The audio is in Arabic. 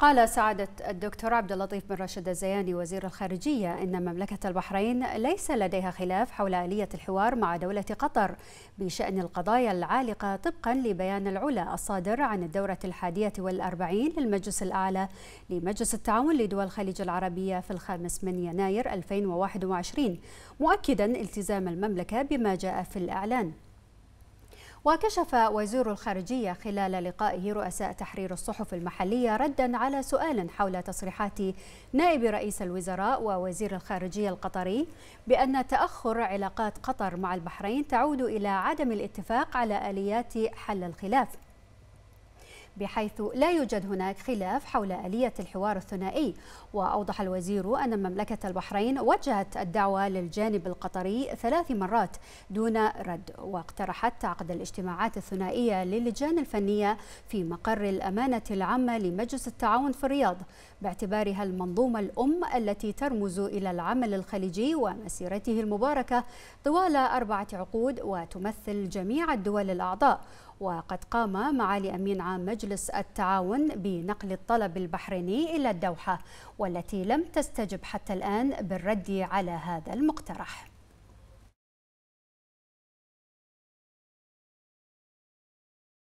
قال سعادة الدكتور عبد اللطيف بن راشد الزياني وزير الخارجية إن مملكة البحرين ليس لديها خلاف حول آلية الحوار مع دولة قطر بشأن القضايا العالقة طبقا لبيان العلا الصادر عن الدورة الحادية والأربعين للمجلس الأعلى لمجلس التعاون لدول الخليج العربية في الخامس من يناير 2021 مؤكدا التزام المملكة بما جاء في الإعلان وكشف وزير الخارجية خلال لقائه رؤساء تحرير الصحف المحلية ردا على سؤال حول تصريحات نائب رئيس الوزراء ووزير الخارجية القطري بأن تأخر علاقات قطر مع البحرين تعود إلى عدم الاتفاق على آليات حل الخلاف بحيث لا يوجد هناك خلاف حول آلية الحوار الثنائي وأوضح الوزير أن مملكة البحرين وجهت الدعوة للجانب القطري ثلاث مرات دون رد واقترحت عقد الاجتماعات الثنائية للجان الفنية في مقر الأمانة العامة لمجلس التعاون في الرياض باعتبارها المنظومة الأم التي ترمز إلى العمل الخليجي ومسيرته المباركة طوال أربعة عقود وتمثل جميع الدول الأعضاء وقد قام معالي أمين عام مجلس التعاون بنقل الطلب البحريني إلى الدوحة والتي لم تستجب حتى الآن بالرد على هذا المقترح